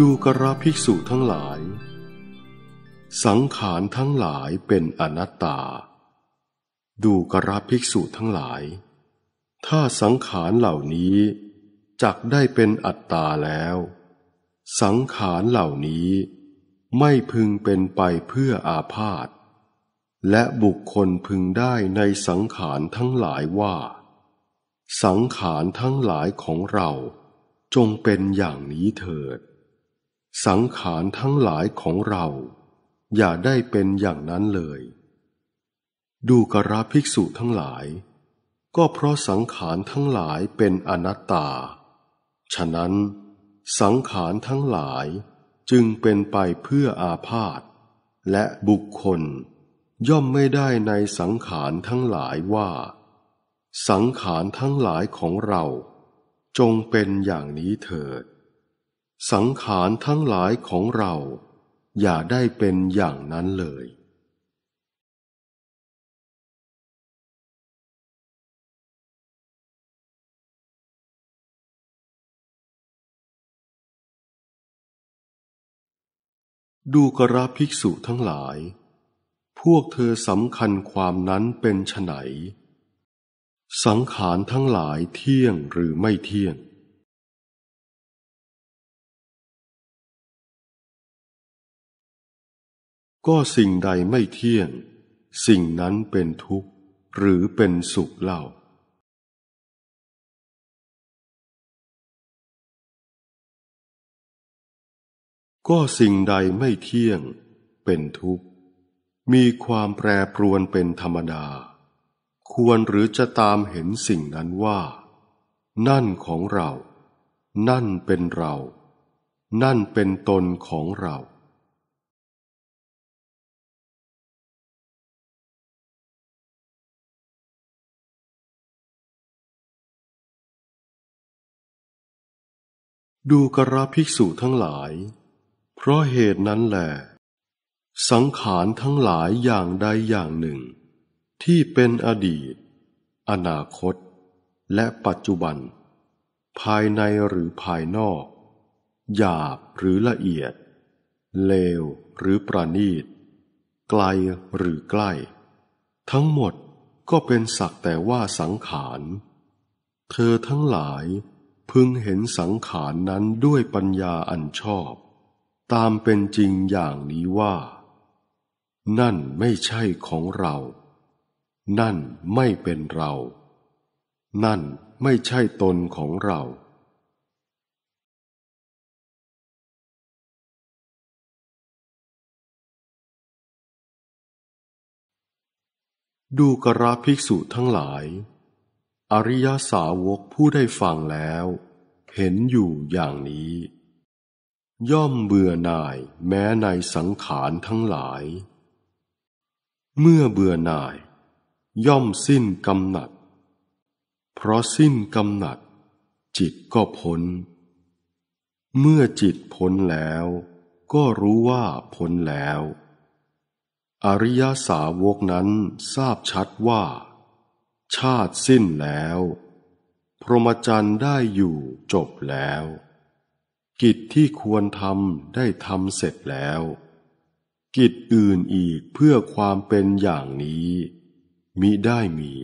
ดูกระภิกษุทั้งหลาย สังขารทั้งหลายเป็นอนัตตา ดูกระภิกษุทั้งหลาย ถ้าสังขารเหล่านี้จักได้เป็นอัตตาแล้ว สังขารเหล่านี้ ไม่พึงเป็นไปเพื่ออาพาธ และบุคคลพึงได้ในสังขารทั้งหลายว่า สังขารทั้งหลายของเราจงเป็นอย่างนี้เถิดสังขารทั้งหลายของเรา อย่าได้เป็นอย่างนั้นเลย ดูกราภิกษุทั้งหลาย ก็เพราะสังขารทั้งหลายเป็นอนัตตา ฉะนั้น สังขารทั้งหลายจึงเป็นไปเพื่ออาพาธและบุคคล ย่อมไม่ได้ในสังขารทั้งหลายว่า สังขารทั้งหลายของเรา จงเป็นอย่างนี้เถิดสังขารทั้งหลายของเรา อย่าได้เป็นอย่างนั้นเลย ดูกระภิกษุทั้งหลาย พวกเธอสำคัญความนั้นเป็นไฉน สังขารทั้งหลายเที่ยงหรือไม่เที่ยงก็สิ่งใดไม่เที่ยง สิ่งนั้นเป็นทุกข์หรือเป็นสุขเล่า ก็สิ่งใดไม่เที่ยงเป็นทุกข์ มีความแปรปรวนเป็นธรรมดาควรหรือจะตามเห็นสิ่งนั้นว่านั่นของเรา นั่นเป็นเรา นั่นเป็นตนของเราดูกระภิกษุทั้งหลาย เพราะเหตุนั้นแหลสังขารทั้งหลายอย่างใดอย่างหนึ่ง ที่เป็นอดีต อนาคต และปัจจุบัน ภายในหรือภายนอก หยาบหรือละเอียด เลวหรือประณีต ไกลหรือใกล้ ทั้งหมดก็เป็นสักแต่ว่าสังขารเธอทั้งหลายพึงเห็นสังขารนนั้นด้วยปัญญาอันชอบ ตามเป็นจริงอย่างนี้ว่า นั่นไม่ใช่ของเรา นั่นไม่เป็นเรา นั่นไม่ใช่ตนของเรา ดูกระภิกษุทั้งหลายอริยสาวกผู้ได้ฟังแล้ว เห็นอยู่อย่างนี้ ย่อมเบื่อหน่ายแม้ในสังขารทั้งหลาย เมื่อเบื่อหน่ายย่อมสิ้นกำหนัด เพราะสิ้นกำหนัด จิตก็พ้น เมื่อจิตพ้นแล้วก็รู้ว่าพ้นแล้ว อริยสาวกนั้นทราบชัดว่าชาติสิ้นแล้ว พรหมจรรย์ได้อยู่จบแล้ว กิจที่ควรทำได้ทำเสร็จแล้ว กิจอื่นอีกเพื่อความเป็นอย่างนี้ มิได้มี